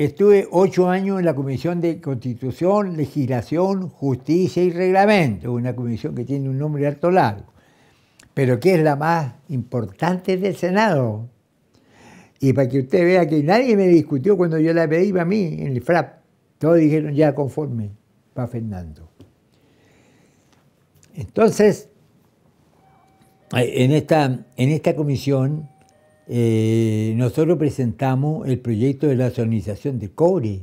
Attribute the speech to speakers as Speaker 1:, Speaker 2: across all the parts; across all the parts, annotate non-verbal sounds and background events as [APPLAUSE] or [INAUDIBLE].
Speaker 1: Estuve ocho años en la Comisión de Constitución, Legislación, Justicia y Reglamento, una comisión que tiene un nombre alto largo, pero que es la más importante del Senado. Y para que usted vea que nadie me discutió cuando yo la pedí para mí en el FRAP, todos dijeron ya conforme para Fernando. Entonces, en esta, en esta comisión eh, nosotros presentamos el proyecto de la zonización de cobre,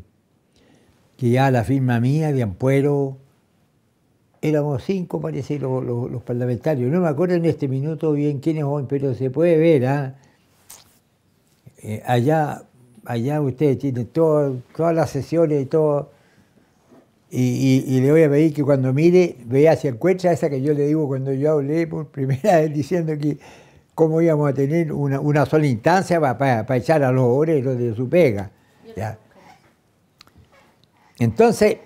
Speaker 1: que ya la firma mía de Ampuero, éramos cinco, parece, los, parlamentarios. No me acuerdo en este minuto bien quiénes son, pero se puede ver, ¿ah? eh, allá, allá ustedes tienen todas las sesiones y todo. Y, le voy a pedir que cuando mire, vea si encuentra esa que yo le digo cuando yo hablé por primera [LAUGHS] vez diciendo que ¿cómo íbamos a tener una, sola instancia para, echar a los obreros de su pega? Entonces,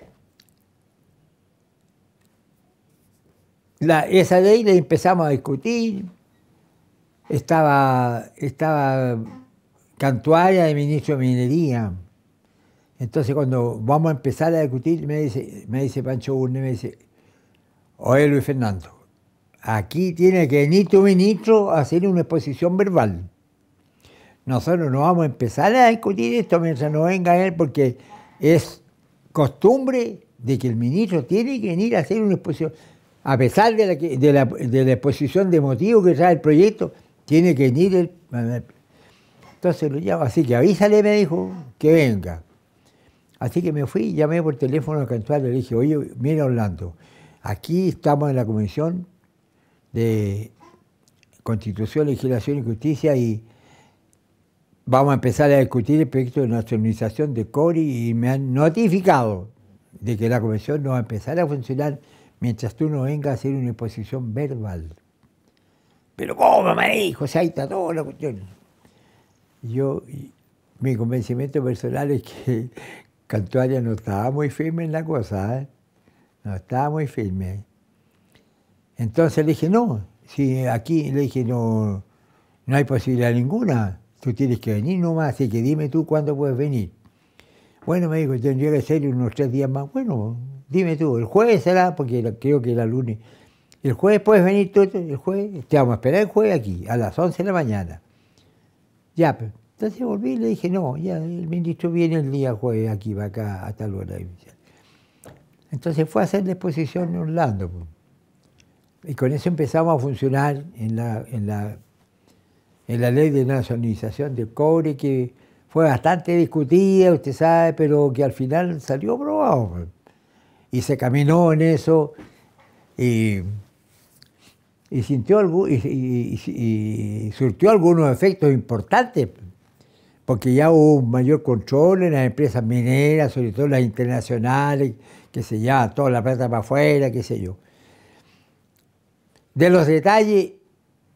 Speaker 1: esa ley la empezamos a discutir. Estaba, estaba Cantuaria de ministro de Minería. Entonces cuando vamos a empezar a discutir, me dice, me dice Pancho Urne, me dice, oye Luis Fernando, Aquí tiene que venir tu ministro a hacer una exposición verbal. Nosotros no vamos a empezar a discutir esto mientras no venga él, porque es costumbre de que el ministro tiene que venir a hacer una exposición. A pesar de la, exposición de motivo que trae el proyecto, tiene que venir el... Entonces lo llamo, así que avísale, me dijo, que venga. Así que me fui, llamé por teléfono al cantuario y le dije, oye, mira Orlando, aquí estamos en la comisión de Constitución, Legislación y Justicia y vamos a empezar a discutir el proyecto de nacionalización de CORI y me han notificado de que la Convención no va a empezar a funcionar mientras tú no vengas a hacer una exposición verbal. Pero ¿cómo, mamá, dijo, ahí está toda la cuestión. Yo, mi convencimiento personal es que [LAUGHS] Cantuaria no estaba muy firme en la cosa, ¿eh? no estaba muy firme. Entonces le dije, no, si aquí le dije, no, no hay posibilidad ninguna, tú tienes que venir nomás, así que dime tú cuándo puedes venir. Bueno, me dijo, tendría que ser unos tres días más. Bueno, dime tú, el jueves será, porque creo que era lunes. El jueves puedes venir tú, el jueves, te vamos a esperar el jueves aquí, a las 11 de la mañana. Ya, Entonces volví y le dije, no, ya el ministro viene el día jueves aquí, va acá, a tal hora. Entonces fue a hacer la exposición en Orlando. Pues. Y con eso empezamos a funcionar en la, en la, en la ley de nacionalización del cobre, que fue bastante discutida, usted sabe, pero que al final salió aprobado. Y se caminó en eso y, sintió y, surtió algunos efectos importantes, porque ya hubo un mayor control en las empresas mineras, sobre todo las internacionales, que se llama toda la plata para afuera, qué sé yo. De los detalles,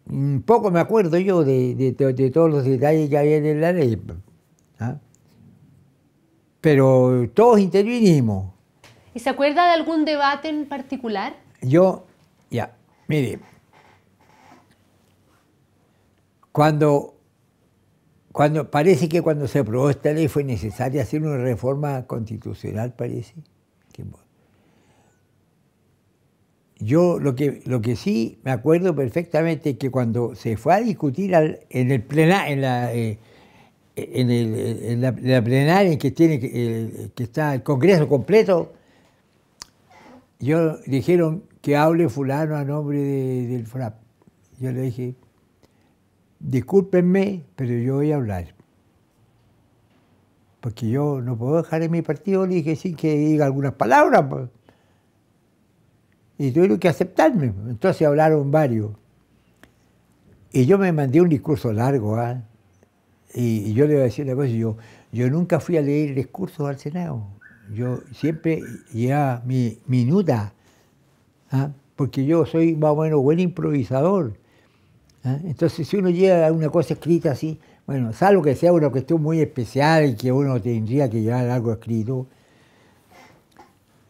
Speaker 1: mm, poco me acuerdo yo de, todos los detalles que había en la ley. ¿ah? Pero todos intervinimos. ¿Y se acuerda de algún debate en particular? Yo, ya, mire, cuando, cuando parece que cuando se aprobó esta ley fue necesario hacer una reforma constitucional, parece. Que, bueno, yo lo que, lo que sí me acuerdo perfectamente es que cuando se fue a discutir eh, en, el en, la, en, la, plenaria en que, tiene, eh, que está el Congreso completo, yo dijeron que hable fulano a nombre del FRAP. Yo le dije, discúlpenme, pero yo voy a hablar. Porque yo no puedo dejar en mi partido, le dije, sin que diga algunas palabras. Pues y tuvieron que aceptarme. Entonces hablaron varios. Y yo me mandé un discurso largo, ¿ah? y, yo le voy a decir una cosa, yo, yo nunca fui a leer discursos al Senado. Yo siempre llevaba mi minuta, ¿ah? porque yo soy más o menos buen improvisador. ¿ah? Entonces, si uno llega a una cosa escrita así, bueno, salvo que sea una cuestión muy especial y que uno tendría que llevar algo escrito,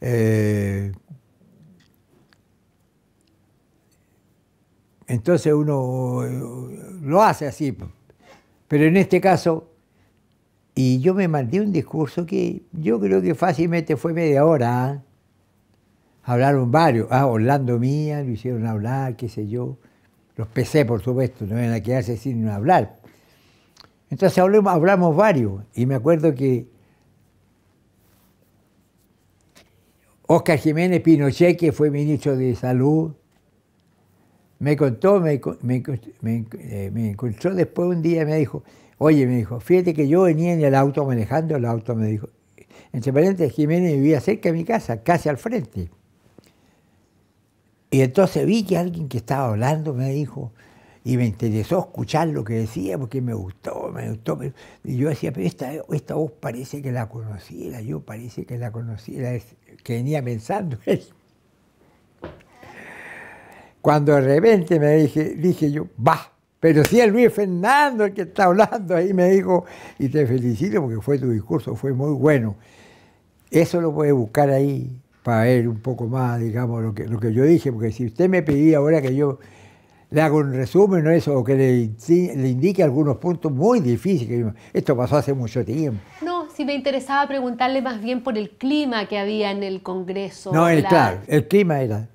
Speaker 1: eh, Entonces uno eh, lo hace así. Pero en este caso, y yo me mandé un discurso que yo creo que fácilmente fue media hora. ¿ah? Hablaron varios. Ah, Orlando Mía, lo hicieron hablar, qué sé yo. Los PC, por supuesto, no iban a quedarse sin hablar. Entonces hablamos, hablamos varios. Y me acuerdo que Oscar Jiménez Pinochet, que fue ministro de Salud, me contó, me, me, encontró eh, después un día y me dijo, oye, me dijo, fíjate que yo venía en el auto manejando el auto, me dijo. Entre paréntesis, Jiménez vivía cerca de mi casa, casi al frente. Y entonces vi que alguien que estaba hablando me dijo, y me interesó escuchar lo que decía porque me gustó, me gustó. Y yo decía, pero esta, voz parece que la conociera, yo parece que la conociera, que venía pensando cuando de repente me dije, dije yo, va, pero si el Luis Fernando el que está hablando, ahí me dijo, y te felicito porque fue tu discurso, fue muy bueno. Eso lo puede buscar ahí para ver un poco más, digamos, lo que, lo que yo dije, porque si usted me pedía ahora que yo le haga un resumen o eso, o que le, indique algunos puntos muy difíciles, esto pasó hace mucho tiempo. No, si me interesaba preguntarle más bien por el clima que había en el Congreso. No, claro, el clima era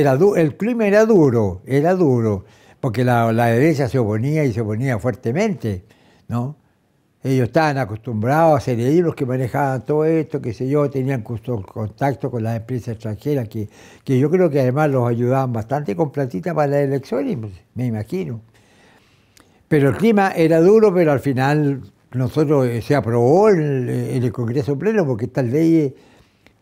Speaker 1: el clima era duro, era duro, porque la, la, derecha se oponía y se oponía fuertemente, ¿no? Ellos estaban acostumbrados a ser ellos los que manejaban todo esto, qué sé yo, tenían contacto con las empresas extranjeras, que, que yo creo que además los ayudaban bastante con platita para las elecciones, pues, me imagino. Pero el clima era duro, pero al final nosotros eh, se aprobó en el Congreso Pleno, porque estas leyes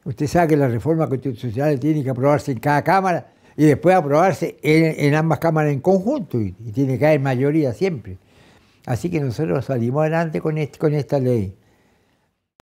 Speaker 1: Usted sabe que la reforma constitucional tiene que aprobarse en cada Cámara y después aprobarse en, ambas cámaras en conjunto y, tiene que haber mayoría siempre. Así que nosotros salimos adelante con este, esta ley.